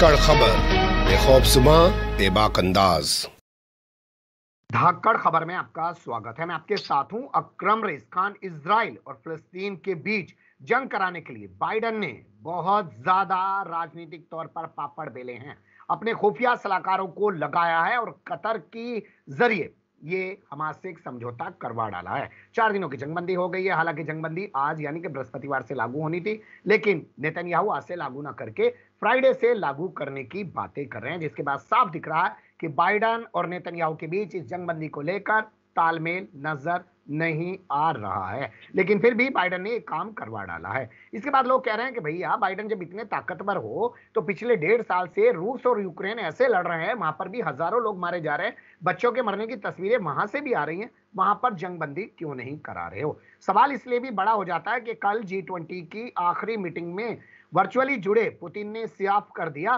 धाकड़ खबर बेखौबसुमा बेबाक अंदाज धाकड़ खबर में आपका स्वागत है मैं आपके साथ हूं अक्रम रेस खान इसराइल और फिलिस्तीन के बीच जंग कराने के लिए बाइडन ने बहुत ज्यादा राजनीतिक तौर पर पापड़ बेले हैं अपने खुफिया सलाहकारों को लगाया है और कतर के जरिए ये हमास से एक समझौता करवा डाला है चार दिनों की जंगबंदी हो गई है हालांकि जंगबंदी आज यानी कि बृहस्पतिवार से लागू होनी थी लेकिन नेतन्याहू आज से लागू ना करके फ्राइडे से लागू करने की बातें कर रहे हैं जिसके बाद साफ दिख रहा है कि बाइडन और नेतन्याहू के बीच इस जंगबंदी को लेकर तालमेल नजर नहीं आ रहा है लेकिन फिर भी बाइडन ने एक काम करवा डाला है इसके बाद लोग कह रहे हैं कि भैया बाइडन जब इतने ताकतवर हो तो पिछले डेढ़ साल से रूस और यूक्रेन ऐसे लड़ रहे हैं वहां पर भी हजारों लोग मारे जा रहे हैं बच्चों के मरने की तस्वीरें वहां से भी आ रही हैं वहां पर जंगबंदी क्यों नहीं करा रहे हो सवाल इसलिए भी बड़ा हो जाता है कि कल जी की आखिरी मीटिंग में वर्चुअली जुड़े पुतिन ने साफ कर दिया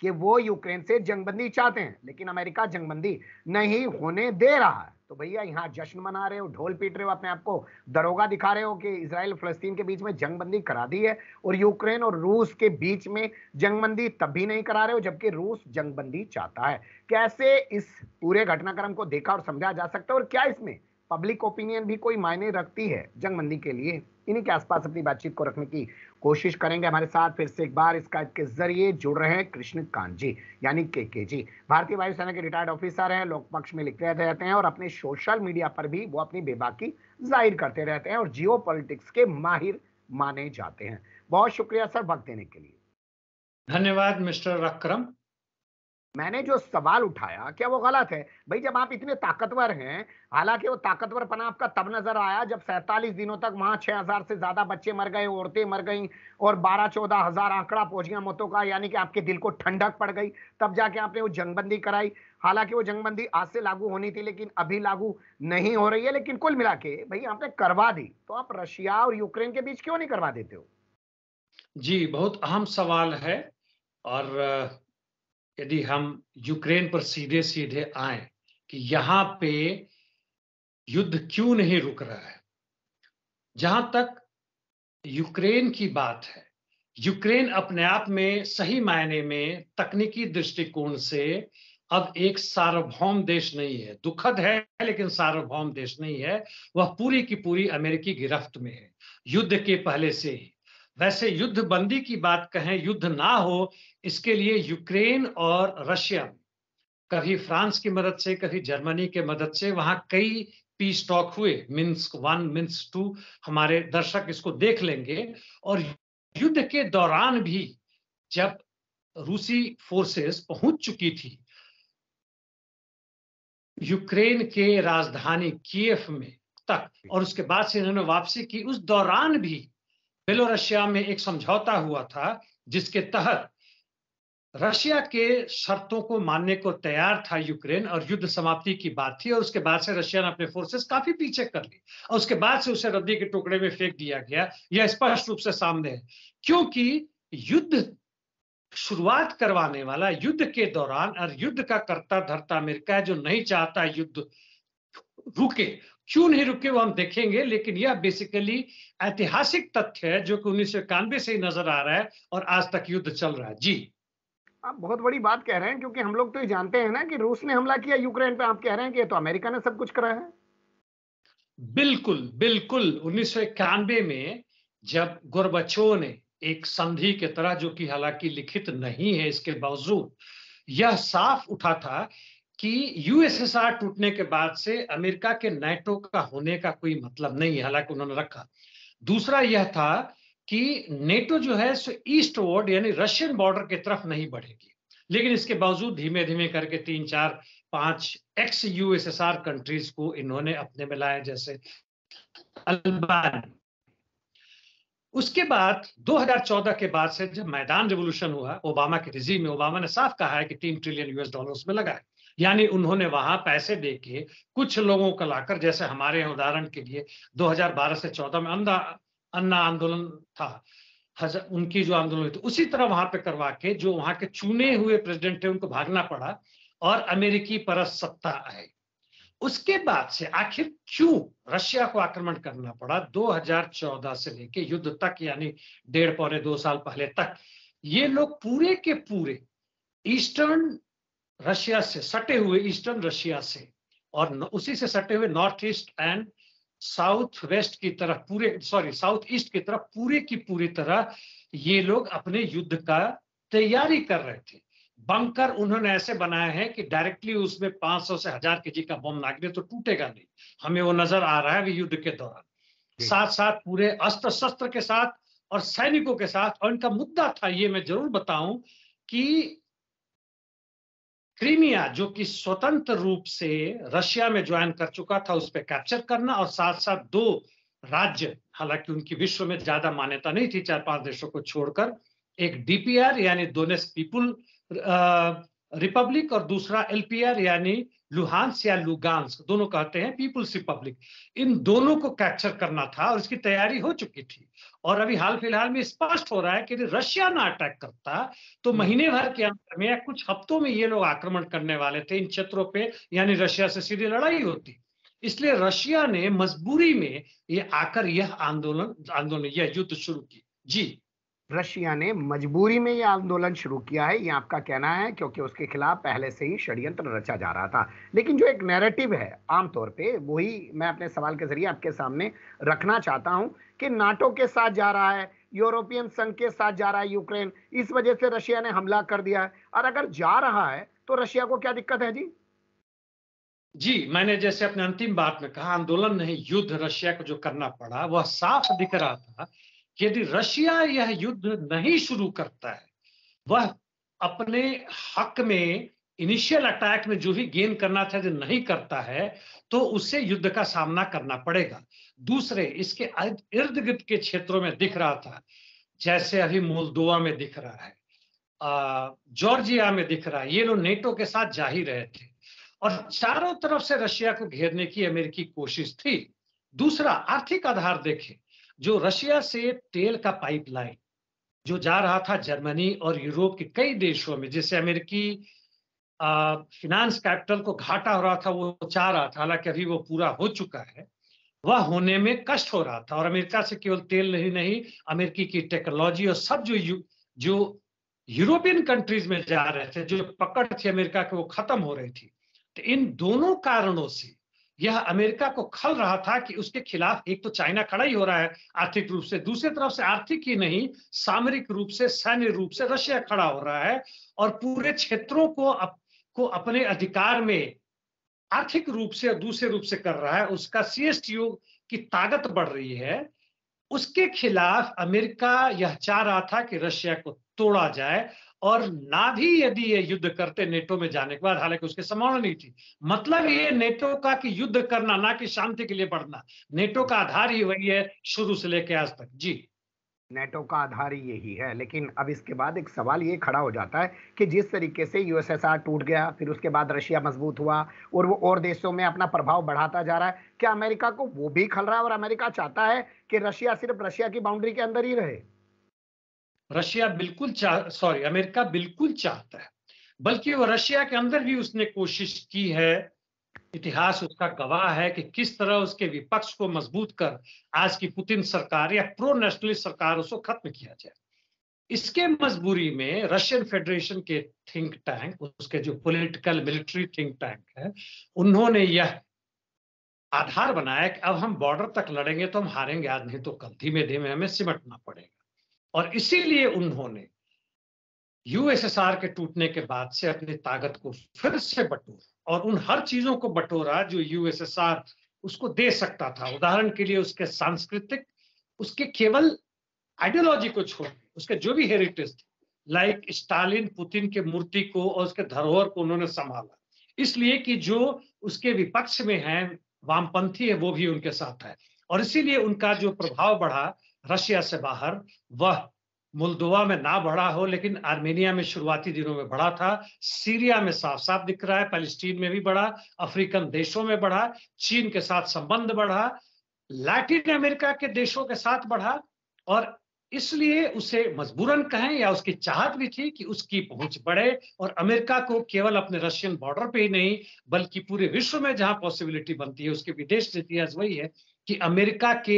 कि वो यूक्रेन से जंगबंदी चाहते हैं लेकिन अमेरिका जंगबंदी नहीं होने दे रहा है तो भैया यहाँ जश्न मना रहे हो ढोल पीट रहे हो अपने आप को दरोगा दिखा रहे हो कि इसराइल फलस्तीन के बीच में जंगबंदी करा दी है और यूक्रेन और रूस के बीच में जंगबंदी तब भी नहीं करा रहे हो जबकि रूस जंगबंदी चाहता है कैसे इस पूरे घटनाक्रम को देखा और समझा जा सकता है और क्या इसमें पब्लिक ओपिनियन भी कोई मायने रखती है जंगबंदी के लिए इन्हीं के आसपास अपनी बातचीत को रखने की कोशिश करेंगे हमारे साथ फिर से एक बार इस के जरिए जुड़ रहे हैं कांत जी यानी के के जी भारतीय वायुसेना के रिटायर्ड ऑफिसर हैं लोक पक्ष में लिखते रहते हैं और अपने सोशल मीडिया पर भी वो अपनी बेबाकी जाहिर करते रहते हैं और जियो के माहिर माने जाते हैं बहुत शुक्रिया सर वक्त देने के लिए धन्यवाद मिस्टर अक्रम मैंने जो सवाल उठाया क्या वो गलत है भाई जब आप इतने ताकतवर हैं हालांकि वो ताकतवर पना आपका तब नजर आया जब सैतालीस दिनों तक वहां छह हजार से ज्यादा बच्चे मर गए औरतें मर गईं और बारह चौदह हजार आंकड़ा पहुंच गया मौतों का यानी कि आपके दिल को ठंडक पड़ गई तब जाके आपने वो जंगबंदी कराई हालांकि वो जंगबंदी आज से लागू होनी थी लेकिन अभी लागू नहीं हो रही है लेकिन कुल मिला के भाई आपने करवा दी तो आप रशिया और यूक्रेन के बीच क्यों नहीं करवा देते हो जी बहुत अहम सवाल है और यदि हम यूक्रेन पर सीधे सीधे आए कि यहाँ पे युद्ध क्यों नहीं रुक रहा है जहां तक यूक्रेन की बात है यूक्रेन अपने आप में सही मायने में तकनीकी दृष्टिकोण से अब एक सार्वभौम देश नहीं है दुखद है लेकिन सार्वभौम देश नहीं है वह पूरी की पूरी अमेरिकी गिरफ्त में है युद्ध के पहले से ही वैसे युद्ध बंदी की बात कहें युद्ध ना हो इसके लिए यूक्रेन और रशिया कभी फ्रांस की मदद से कभी जर्मनी के मदद से वहां कई पीस टॉक हुए मिन्स्क वन मिन्स टू हमारे दर्शक इसको देख लेंगे और युद्ध के दौरान भी जब रूसी फोर्सेस पहुंच चुकी थी यूक्रेन के राजधानी किएफ में तक और उसके बाद से इन्होंने वापसी की उस दौरान भी बेलोरशिया में एक समझौता हुआ था जिसके तहत रशिया के शर्तों को मानने को तैयार था यूक्रेन और युद्ध समाप्ति की बात थी और उसके बाद से रशिया ने अपने फोर्सेस काफी पीछे कर ली और उसके बाद से उसे रद्दी के टुकड़े में फेंक दिया गया यह स्पष्ट रूप से सामने है क्योंकि युद्ध शुरुआत करवाने वाला युद्ध के दौरान और युद्ध का कर्ता धरता अमेरिका है जो नहीं चाहता युद्ध रुके क्यों नहीं रुके वो हम देखेंगे लेकिन यह बेसिकली ऐतिहासिक तथ्य है जो कि उन्नीस से ही नजर आ रहा है और आज तक युद्ध चल रहा है जी आप बहुत बड़ी बात कह रहे हैं क्योंकि हम लोग तो ये जानते हैं ना कि रूस ने हमला किया यूक्रेन पे आप कह रहे हैं कि तो अमेरिका ने सब कुछ करा है बिल्कुल बिल्कुल उन्नीस में जब गोरबचो ने एक संधि के तरह जो कि हालांकि लिखित नहीं है इसके बावजूद यह साफ उठा था कि यूएसएसआर टूटने के बाद से अमेरिका के नाटो का होने का कोई मतलब नहीं है हालांकि उन्होंने रखा दूसरा यह था कि नेटो जो है सो ईस्ट वर्ड यानी रशियन बॉर्डर की तरफ नहीं बढ़ेगी लेकिन इसके बावजूद धीमे धीमे करके तीन चार पांच एक्स यूएसएसआर कंट्रीज को इन्होंने अपने में लाया जैसे उसके बाद 2014 के बाद से जब मैदान रेवोल्यूशन हुआ ओबामा के रिजीम में ओबामा ने साफ कहा है कि तीन ट्रिलियन यूएस डॉलर में लगा है यानी उन्होंने वहां पैसे दे के कुछ लोगों को लाकर जैसे हमारे यहाँ उदाहरण के लिए 2012 से 14 में अन्ना अन्ना आंदोलन था हजार उनकी जो आंदोलन हुई थी उसी तरह वहां पे करवा के जो वहां के चुने हुए प्रेसिडेंट थे उनको भागना पड़ा और अमेरिकी परस सत्ता आई उसके बाद से आखिर क्यों रशिया को आक्रमण करना पड़ा 2014 से लेके युद्ध तक यानी डेढ़ पौने दो साल पहले तक ये लोग पूरे के पूरे ईस्टर्न रशिया से सटे हुए ईस्टर्न रशिया से और उसी से सटे हुए north east and south west की तरफ पूरे सॉरी साउथ ईस्ट की तरफ पूरे की पूरी तरह ये लोग अपने युद्ध का तैयारी कर रहे थे बंकर उन्होंने ऐसे बनाए हैं कि डायरेक्टली उसमें 500 से हजार के जी का बम नागने तो टूटेगा नहीं हमें वो नजर आ रहा है युद्ध के दौरान साथ साथ पूरे अस्त्र शस्त्र के साथ और सैनिकों के साथ और इनका मुद्दा था ये मैं जरूर बताऊं कि क्रीमिया जो कि स्वतंत्र रूप से रशिया में ज्वाइन कर चुका था उस पर कैप्चर करना और साथ साथ दो राज्य हालांकि उनकी विश्व में ज्यादा मान्यता नहीं थी चार पांच देशों को छोड़कर एक डीपीआर यानी दोनेस पीपुल रिपब्लिक और दूसरा एलपीआर यानी लुहांस या लुगांस दोनों कहते हैं पीपुल्स रिपब्लिक इन दोनों को कैप्चर करना था और इसकी तैयारी हो चुकी थी और अभी हाल फिलहाल में स्पष्ट हो रहा है कि यदि रशिया ना अटैक करता तो हम्म। महीने भर के अंत में या कुछ हफ्तों में ये लोग आक्रमण करने वाले थे इन क्षेत्रों पे यानी रशिया से सीधी लड़ाई होती इसलिए रशिया ने मजबूरी में ये आकर यह आंदोलन आंदोलन यह युद्ध शुरू की जी रशिया ने मजबूरी में यह आंदोलन शुरू किया है यह आपका कहना है क्योंकि उसके खिलाफ पहले से ही षड्यंत्र रचा जा रहा था लेकिन जो एक नैरेटिव है आमतौर पे वही मैं अपने सवाल के जरिए आपके सामने रखना चाहता हूँ कि नाटो के साथ जा रहा है यूरोपियन संघ के साथ जा रहा है यूक्रेन इस वजह से रशिया ने हमला कर दिया है और अगर जा रहा है तो रशिया को क्या दिक्कत है जी जी मैंने जैसे अपने अंतिम बात में कहा आंदोलन नहीं युद्ध रशिया को जो करना पड़ा वह साफ दिख रहा था यदि रशिया यह युद्ध नहीं शुरू करता है वह अपने हक में इनिशियल अटैक में जो भी गेन करना था जो नहीं करता है तो उससे युद्ध का सामना करना पड़ेगा दूसरे इसके इर्द गिर्द के क्षेत्रों में दिख रहा था जैसे अभी मोलदोवा में दिख रहा है जॉर्जिया में दिख रहा है ये लोग नेटो के साथ जा ही रहे थे और चारों तरफ से रशिया को घेरने की अमेरिकी कोशिश थी दूसरा आर्थिक आधार देखें जो रशिया से तेल का पाइपलाइन जो जा रहा था जर्मनी और यूरोप के कई देशों में जिससे अमेरिकी फिनांस कैपिटल को घाटा हो रहा था वो चाह रहा था हालांकि अभी वो पूरा हो चुका है वह होने में कष्ट हो रहा था और अमेरिका से केवल तेल नहीं नहीं अमेरिकी की टेक्नोलॉजी और सब जो यू, जो यूरोपियन कंट्रीज में जा रहे थे जो पकड़ थी अमेरिका के वो खत्म हो रही थी तो इन दोनों कारणों से यह अमेरिका को खल रहा था कि उसके खिलाफ एक तो चाइना खड़ा ही हो रहा है आर्थिक रूप से दूसरी तरफ से आर्थिक ही नहीं सामरिक रूप से सैन्य रूप से रशिया खड़ा हो रहा है और पूरे क्षेत्रों को अप, को अपने अधिकार में आर्थिक रूप से और दूसरे रूप से कर रहा है उसका सी की ताकत बढ़ रही है उसके खिलाफ अमेरिका यह चाह रहा था कि रशिया को तोड़ा जाए और ना भी यदि ये युद्ध करते नेटो में जाने के बाद हालांकि उसके संभावना नहीं थी मतलब ये नेटो का कि युद्ध करना ना कि शांति के लिए बढ़ना नेटो का आधार ही वही है शुरू से लेके आज तक जी नेटो का आधार ही यही है लेकिन अब इसके बाद एक सवाल ये खड़ा हो जाता है कि जिस तरीके से यूएसएसआर टूट गया फिर उसके बाद रशिया मजबूत हुआ और वो और देशों में अपना प्रभाव बढ़ाता जा रहा है क्या अमेरिका को वो भी खल रहा है और अमेरिका चाहता है कि रशिया सिर्फ रशिया की बाउंड्री के अंदर ही रहे रशिया बिल्कुल चाह सॉरी अमेरिका बिल्कुल चाहता है बल्कि वो रशिया के अंदर भी उसने कोशिश की है इतिहास उसका गवाह है कि किस तरह उसके विपक्ष को मजबूत कर आज की पुतिन सरकार या प्रो नेशनलिस्ट सरकार उसको खत्म किया जाए इसके मजबूरी में रशियन फेडरेशन के थिंक टैंक उसके जो पॉलिटिकल मिलिट्री थिंक टैंक है उन्होंने यह आधार बनाया कि अब हम बॉर्डर तक लड़ेंगे तो हम हारेंगे आज नहीं तो कल धीमे धीमे हमें सिमटना पड़ेगा और इसीलिए उन्होंने यूएसएसआर के टूटने के बाद से अपनी ताकत को फिर से बटोरा और उन हर चीजों को बटोरा जो यूएसएसआर उसको दे सकता था उदाहरण के लिए उसके सांस्कृतिक उसके केवल आइडियोलॉजी को छोड़ उसके जो भी हेरिटेज थे लाइक स्टालिन पुतिन के मूर्ति को और उसके धरोहर को उन्होंने संभाला इसलिए कि जो उसके विपक्ष में है वामपंथी है वो भी उनके साथ है और इसीलिए उनका जो प्रभाव बढ़ा रशिया से बाहर वह मुलदुआ में ना बढ़ा हो लेकिन आर्मेनिया में शुरुआती दिनों में बढ़ा था सीरिया में साफ साफ दिख रहा है पैलेस्टीन में भी बढ़ा अफ्रीकन देशों में बढ़ा चीन के साथ संबंध बढ़ा लैटिन अमेरिका के देशों के साथ बढ़ा और इसलिए उसे मजबूरन कहें या उसकी चाहत भी थी कि उसकी पहुंच बढ़े और अमेरिका को केवल अपने रशियन बॉर्डर पे ही नहीं बल्कि पूरे विश्व में जहां पॉसिबिलिटी बनती है उसकी विदेश नीति वही है कि अमेरिका के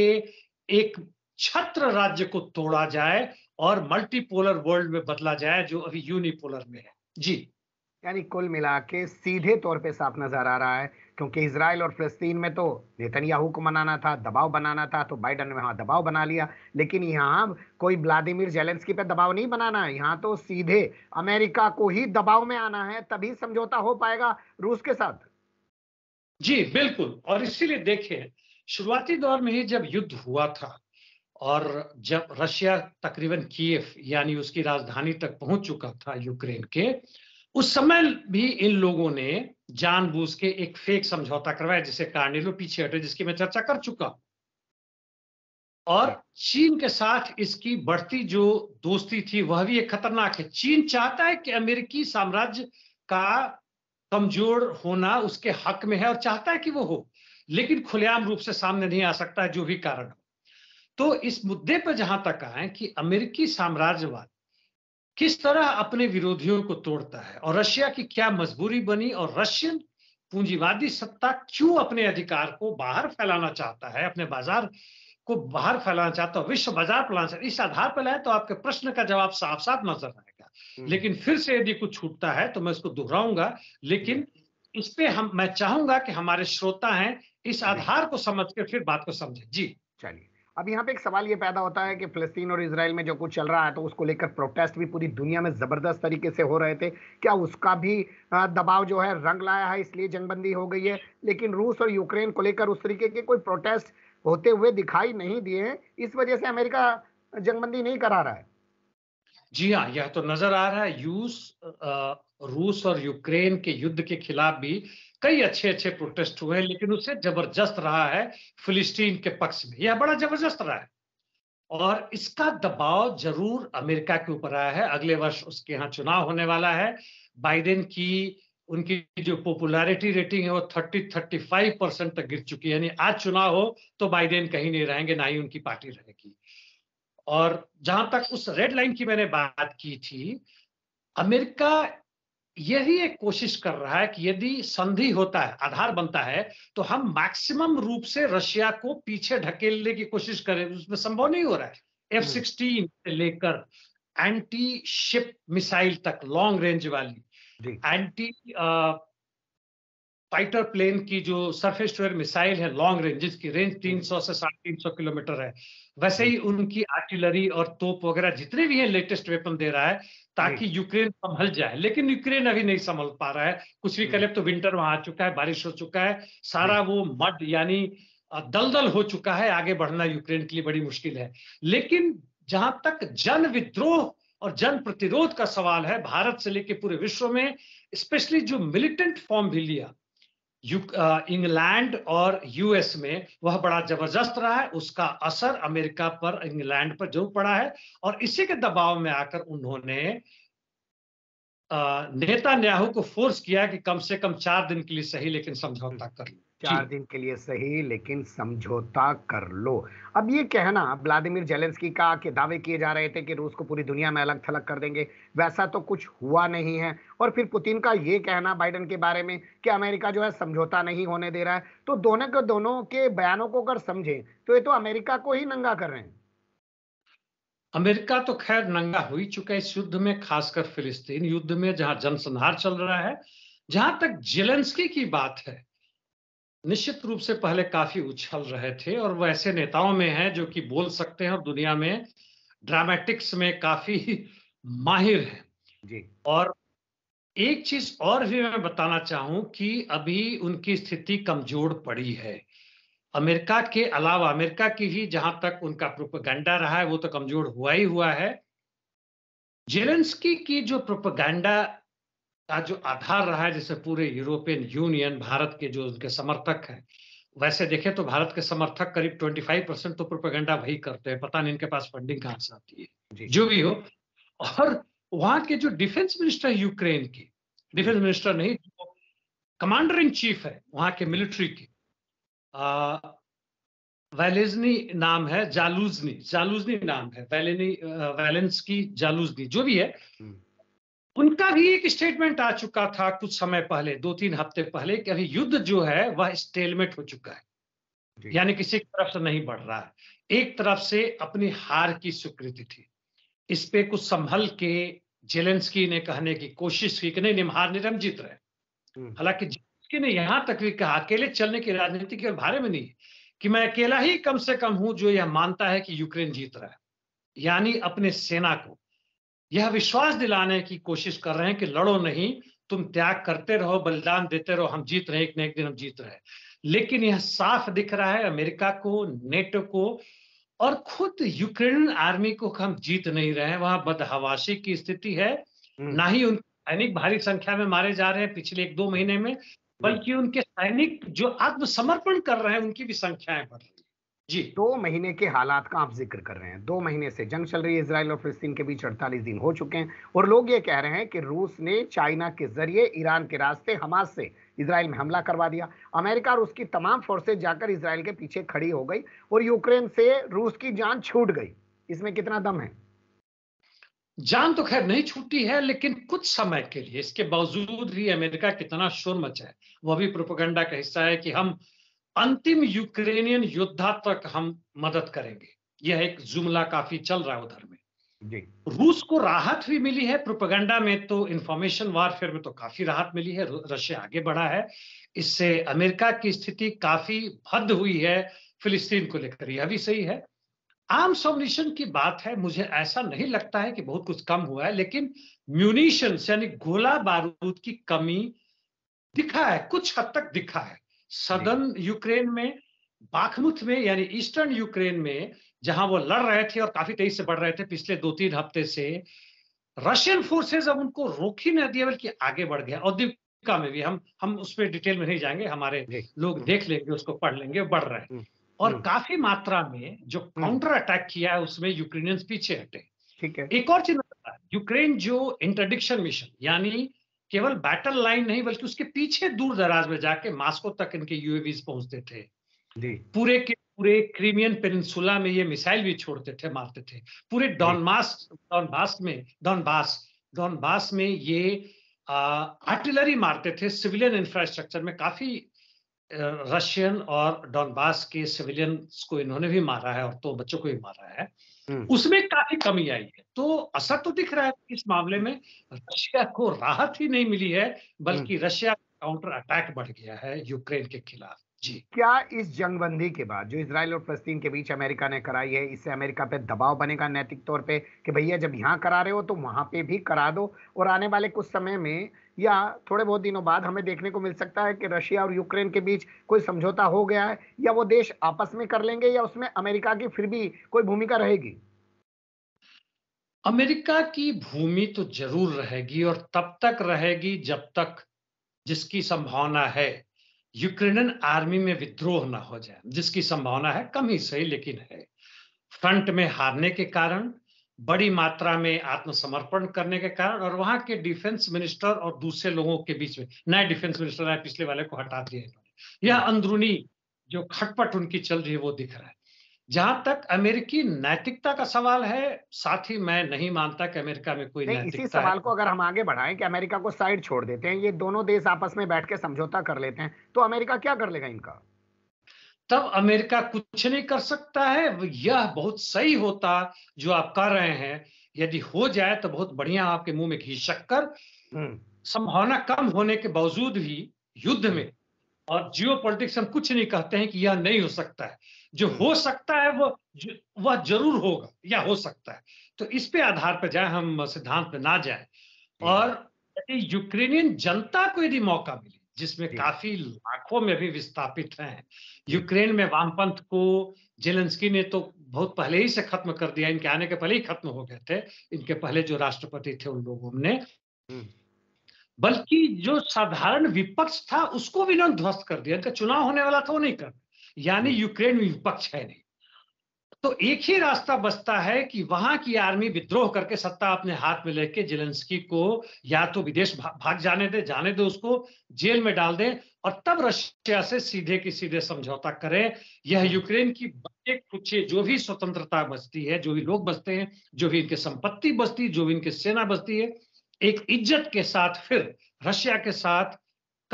एक छत्र राज्य को तोड़ा जाए और मल्टीपोलर वर्ल्ड में बदला जाए जो अभी यूनिपोलर में है जी यानी कुल मिला के सीधे तौर पे साफ नजर आ रहा है क्योंकि इसराइल और फलस्तीन में तो नेतन्याहू को मनाना था दबाव बनाना था तो बाइडन ने वहाँ दबाव बना लिया लेकिन यहाँ कोई व्लादिमिर जेलेंस्की पे दबाव नहीं बनाना है यहाँ तो सीधे अमेरिका को ही दबाव में आना है तभी समझौता हो पाएगा रूस के साथ जी बिल्कुल और इसीलिए देखिए शुरुआती दौर में ही जब युद्ध हुआ था और जब रशिया तकरीबन कीव यानी उसकी राजधानी तक पहुंच चुका था यूक्रेन के उस समय भी इन लोगों ने जानबूझ के एक फेक समझौता करवाया जिसे कार्नेलो पीछे हटे जिसकी मैं चर्चा कर चुका और हाँ। चीन के साथ इसकी बढ़ती जो दोस्ती थी वह भी एक खतरनाक है चीन चाहता है कि अमेरिकी साम्राज्य का कमजोर होना उसके हक में है और चाहता है कि वो हो लेकिन खुलेआम रूप से सामने नहीं आ सकता है जो भी कारण हो तो इस मुद्दे पर जहां तक आए कि अमेरिकी साम्राज्यवाद किस तरह अपने विरोधियों को तोड़ता है और रशिया की क्या मजबूरी बनी और रशियन पूंजीवादी सत्ता क्यों अपने अधिकार को बाहर फैलाना चाहता है अपने बाजार को बाहर फैलाना चाहता है विश्व बाजार फैलाना चाहता है इस आधार पर लाए तो आपके प्रश्न का जवाब साफ साफ नजर आएगा हम्म। लेकिन फिर से यदि कुछ छूटता है तो मैं उसको दोहराऊंगा लेकिन इस पे हम मैं चाहूंगा कि हमारे श्रोता हैं इस आधार को समझ कर फिर बात को समझे जी चलिए अब यहाँ पे एक सवाल ये पैदा होता है कि फलस्तीन और इसराइल में जो कुछ चल रहा है तो उसको लेकर प्रोटेस्ट भी पूरी दुनिया में ज़बरदस्त तरीके से हो रहे थे क्या उसका भी दबाव जो है रंग लाया है इसलिए जंगबंदी हो गई है लेकिन रूस और यूक्रेन को लेकर उस तरीके के कोई प्रोटेस्ट होते हुए दिखाई नहीं दिए हैं इस वजह से अमेरिका जंगबंदी नहीं करा रहा है जी हाँ यह तो नजर आ रहा है यूस रूस और यूक्रेन के युद्ध के खिलाफ भी कई अच्छे अच्छे प्रोटेस्ट हुए हैं लेकिन उससे जबरदस्त रहा है फिलिस्तीन के पक्ष में यह बड़ा जबरदस्त रहा है और इसका दबाव जरूर अमेरिका के ऊपर आया है अगले वर्ष उसके यहाँ चुनाव होने वाला है बाइडेन की उनकी जो पॉपुलैरिटी रेटिंग है वो 30 35 परसेंट तक गिर चुकी है यानी आज चुनाव हो तो बाइडेन कहीं नहीं रहेंगे ना ही उनकी पार्टी रहेगी और जहां तक उस रेड लाइन की मैंने बात की थी अमेरिका यही एक कोशिश कर रहा है कि यदि संधि होता है आधार बनता है तो हम मैक्सिमम रूप से रशिया को पीछे ढकेलने की कोशिश करें उसमें संभव नहीं हो रहा है एफ हम्म। सिक्सटीन से लेकर एंटी शिप मिसाइल तक लॉन्ग रेंज वाली एंटी फाइटर प्लेन की जो सरफेस एयर मिसाइल है लॉन्ग रेंज जिसकी रेंज 300 से साढ़े तीन सौ किलोमीटर है वैसे हम्म। ही उनकी आर्टिलरी और तोप वगैरह जितने भी है लेटेस्ट वेपन दे रहा है ताकि हम्म। यूक्रेन संभल जाए लेकिन यूक्रेन अभी नहीं संभल पा रहा है कुछ भी करे तो विंटर वहां आ चुका है बारिश हो चुका है सारा हम्म। वो मड यानी दलदल हो चुका है आगे बढ़ना यूक्रेन के लिए बड़ी मुश्किल है लेकिन जहां तक जन विद्रोह और जन प्रतिरोध का सवाल है भारत से लेकर पूरे विश्व में स्पेशली जो मिलिटेंट फॉर्म भी लिया इंग्लैंड और यूएस में वह बड़ा जबरदस्त रहा है उसका असर अमेरिका पर इंग्लैंड पर जरूर पड़ा है और इसी के दबाव में आकर उन्होंने नेता न्याहू को फोर्स किया कि कम से कम चार दिन के लिए सही लेकिन समझौता कर लो चार दिन के लिए सही लेकिन समझौता कर लो अब ये कहना व्लादिमिर जेलेंस्की का कि दावे किए जा रहे थे कि रूस को पूरी दुनिया में अलग थलग कर देंगे वैसा तो कुछ हुआ नहीं है और फिर पुतिन का ये कहना बाइडन के बारे में कि अमेरिका जो है समझौता नहीं होने दे रहा है तो दोनों के दोनों के बयानों को अगर समझें तो ये तो अमेरिका को ही नंगा कर रहे हैं अमेरिका तो खैर नंगा हो ही चुका है इस युद्ध में खासकर फिलिस्तीन युद्ध में जहां जनसंहार चल रहा है जहां तक जेलेंस्की की बात है निश्चित रूप से पहले काफी उछल रहे थे और वो ऐसे नेताओं में हैं जो कि बोल सकते हैं और दुनिया में ड्रामेटिक्स में काफी माहिर हैं जी और एक चीज और भी मैं बताना चाहूं कि अभी उनकी स्थिति कमजोर पड़ी है अमेरिका के अलावा अमेरिका की ही जहां तक उनका प्रोपागेंडा रहा है वो तो कमजोर हुआ ही हुआ है जेलेंस्की की जो प्रोपागेंडा का जो आधार रहा है जैसे पूरे यूरोपियन यूनियन भारत के जो उनके समर्थक हैं वैसे देखें तो भारत के समर्थक करीब 25 परसेंट तो प्रोपेगेंडा वही करते हैं पता नहीं इनके पास फंडिंग कहां से आती है जो भी हो और वहां के जो डिफेंस मिनिस्टर है यूक्रेन की डिफेंस मिनिस्टर नहीं कमांडर इन चीफ है वहां के मिलिट्री की वैलेजनी नाम है जालूजनी जालूजनी नाम है वैलेनी वैलेंस की जालूजनी जो भी है हम्म। उनका भी एक स्टेटमेंट आ चुका था कुछ समय पहले दो तीन हफ्ते पहले कि अभी युद्ध जो है वह स्टेलमेट हो चुका है यानी किसी तरफ से नहीं बढ़ रहा है एक तरफ से अपनी हार की स्वीकृति थी इस पे कुछ संभल के जेलेंस्की ने कहने की कोशिश की कि नहीं नहीं हार नहीं हम जीत रहे हम्म। हालांकि जेलेंस्की ने यहां तक भी कहा अकेले चलने की राजनीति के भारे में नहीं कि मैं अकेला ही कम से कम हूं जो यह मानता है कि यूक्रेन जीत रहा है यानी अपने सेना को यह विश्वास दिलाने की कोशिश कर रहे हैं कि लड़ो नहीं तुम त्याग करते रहो बलिदान देते रहो हम जीत रहे एक न एक दिन हम जीत रहे लेकिन यह साफ दिख रहा है अमेरिका को नेटो को और खुद यूक्रेन आर्मी को हम जीत नहीं रहे हैं वहां बदहवासी की स्थिति है हम्म। ना ही उन सैनिक भारी संख्या में मारे जा रहे हैं पिछले एक दो महीने में बल्कि उनके सैनिक जो आत्मसमर्पण कर रहे हैं उनकी भी संख्याएं बढ़ रही जी दो महीने के हालात का आप जिक्र कर रहे हैं दो महीने से जंग चल रही है इसराइल और फिलिस्तीन के बीच अड़तालीस दिन हो चुके हैं और लोग ये कह रहे हैं कि रूस ने चाइना के जरिए ईरान के रास्ते हमास से इसराइल में हमला करवा दिया अमेरिका और उसकी तमाम फोर्सेज जाकर इसराइल के पीछे खड़ी हो गई और यूक्रेन से रूस की जान छूट गई इसमें कितना दम है जान तो खैर नहीं छूटी है लेकिन कुछ समय के लिए इसके बावजूद भी अमेरिका कितना शोर मचा है वह भी प्रोपोगंडा का हिस्सा है कि हम अंतिम यूक्रेनियन योद्धा तक हम मदद करेंगे यह एक जुमला काफी चल रहा है उधर में रूस को राहत भी मिली है प्रोपगंडा में तो इंफॉर्मेशन वारफेयर में तो काफी राहत मिली है रशिया आगे बढ़ा है इससे अमेरिका की स्थिति काफी भद्द हुई है फिलिस्तीन को लेकर यह भी सही है आम सबनिशन की बात है मुझे ऐसा नहीं लगता है कि बहुत कुछ कम हुआ है लेकिन म्यूनिशन यानी गोला बारूद की कमी दिखा है कुछ हद तक दिखा है सदन यूक्रेन में बाखमुत में यानी ईस्टर्न यूक्रेन में जहां वो लड़ रहे थे और काफी तेजी से बढ़ रहे थे पिछले दो तीन हफ्ते से रशियन फोर्सेज अब उनको रोक ही नहीं दिया बल्कि आगे बढ़ गया और दीपिका में भी हम हम उस पर डिटेल में नहीं जाएंगे हमारे लोग हम्म। देख लेंगे उसको पढ़ लेंगे बढ़ रहे हैं हम्म। और हम्म। काफी मात्रा में जो काउंटर अटैक किया है उसमें यूक्रेनियंस पीछे हटे ठीक है एक और चीज यूक्रेन जो इंटरडिक्शन मिशन यानी केवल बैटल लाइन नहीं बल्कि उसके पीछे दूर दराज में जाके मास्को तक इनके यूएवीज पहुंचते थे पूरे के पूरे क्रीमियन पेनिनसुला में ये मिसाइल भी छोड़ते थे मारते थे पूरे डॉनमास डॉनबास में डॉनबास डॉनबास में ये आर्टिलरी मारते थे सिविलियन इंफ्रास्ट्रक्चर में काफी रशियन और डॉनबास के सिविलियंस को इन्होंने भी मारा है और तो बच्चों को भी मारा है हम्म। उसमें काफी कमी आई है तो असर तो दिख रहा है इस मामले में रशिया को राहत ही नहीं मिली है बल्कि हम्म। रशिया काउंटर अटैक बढ़ गया है यूक्रेन के खिलाफ जी क्या इस जंगबंदी के बाद जो इसराइल और फलस्तीन के बीच अमेरिका ने कराई है इससे अमेरिका पे दबाव बनेगा नैतिक तौर पे कि भैया जब यहाँ करा रहे हो तो वहां पे भी करा दो और आने वाले कुछ समय में या थोड़े बहुत दिनों बाद हमें देखने को मिल सकता है कि रशिया और यूक्रेन के बीच कोई समझौता हो गया है या वो देश आपस में कर लेंगे या उसमें अमेरिका की फिर भी कोई भूमिका रहेगी अमेरिका की भूमि तो जरूर रहेगी और तब तक रहेगी जब तक जिसकी संभावना है यूक्रेनियन आर्मी में विद्रोह ना हो जाए जिसकी संभावना है कम ही सही लेकिन है फ्रंट में हारने के कारण बड़ी मात्रा में आत्मसमर्पण करने के कारण और वहां के डिफेंस मिनिस्टर और दूसरे लोगों के बीच में नए डिफेंस मिनिस्टर आए पिछले वाले को हटा दिया यह हम्म। अंदरूनी जो खटपट उनकी चल रही है वो दिख रहा है जहां तक अमेरिकी नैतिकता का सवाल है साथ ही मैं नहीं मानता कि अमेरिका में कोई नैतिकता इसी सवाल को अगर हम आगे बढ़ाएं कि अमेरिका को साइड छोड़ देते हैं ये दोनों देश आपस में बैठ के समझौता कर लेते हैं तो अमेरिका क्या कर लेगा इनका तब अमेरिका कुछ नहीं कर सकता है यह बहुत सही होता जो आप कर रहे हैं यदि हो जाए तो बहुत बढ़िया आपके मुंह में घी शक्कर हम्म। संभावना कम होने के बावजूद भी युद्ध में और जियो पॉलिटिक्स हम कुछ नहीं कहते हैं कि यह नहीं हो सकता है जो हो हम्म। सकता है वो वह जरूर होगा या हो सकता है तो इस पे आधार पर जाए हम सिद्धांत पे ना जाए और यदि यूक्रेनियन जनता को यदि मौका मिले जिसमें काफी लाखों में भी विस्थापित हैं यूक्रेन में वामपंथ को जेलेंस्की ने तो बहुत पहले ही से खत्म कर दिया इनके आने के पहले ही खत्म हो गए थे इनके पहले जो राष्ट्रपति थे उन लोगों ने बल्कि जो साधारण विपक्ष था उसको भी इन्होंने ध्वस्त कर दिया इनका चुनाव होने वाला था वो नहीं कर यानी यूक्रेन विपक्ष है नहीं तो एक ही रास्ता बचता है कि वहां की आर्मी विद्रोह करके सत्ता अपने हाथ में लेके जेलेंस्की को या तो विदेश भाग जाने दे जाने दे उसको जेल में डाल दे और तब रशिया से सीधे की सीधे समझौता करें यह यूक्रेन की बचे कुछ जो भी स्वतंत्रता बचती है जो भी लोग बचते हैं जो भी इनके संपत्ति बचती जो भी इनके सेना बचती है एक इज्जत के साथ फिर रशिया के साथ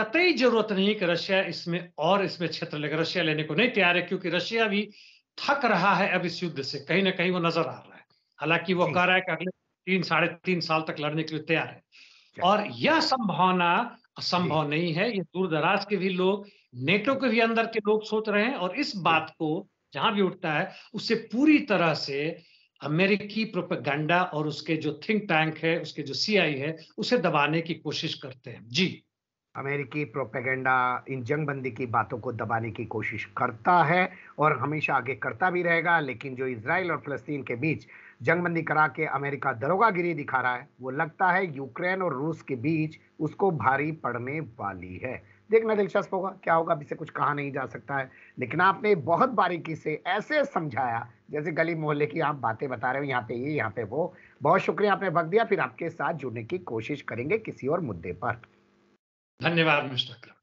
कतई जरूरत नहीं कि रशिया इसमें और इसमें क्षेत्र लेकर रशिया लेने को नहीं तैयार है क्योंकि रशिया भी थक रहा है अब इस युद्ध से कहीं ना कहीं वो नजर आ रहा है हालांकि वो कह रहा है कि अगले तीन साढ़े तीन साल तक लड़ने के लिए तैयार है और यह संभावना असंभव नहीं है ये दूर दराज के भी लोग नेटो के भी अंदर के लोग सोच रहे हैं और इस बात को जहां भी उठता है उससे पूरी तरह से अमेरिकी प्रोपेगेंडा और उसके जो थिंक टैंक है उसके जो सीआई है उसे दबाने की कोशिश करते हैं जी अमेरिकी प्रोपेगेंडा इन जंगबंदी की बातों को दबाने की कोशिश करता है और हमेशा आगे करता भी रहेगा लेकिन जो इसराइल और फलस्तीन के बीच जंगबंदी करा के अमेरिका दरोगागिरी दिखा रहा है वो लगता है यूक्रेन और रूस के बीच उसको भारी पड़ने वाली है देखना दिलचस्प होगा क्या होगा अभी से कुछ कहा नहीं जा सकता है लेकिन आपने बहुत बारीकी से ऐसे समझाया जैसे गली मोहल्ले की आप बातें बता रहे हो यहाँ पे ये यहाँ पे वो बहुत शुक्रिया आपने वक्त दिया फिर आपके साथ जुड़ने की कोशिश करेंगे किसी और मुद्दे पर धन्यवाद मिस्टर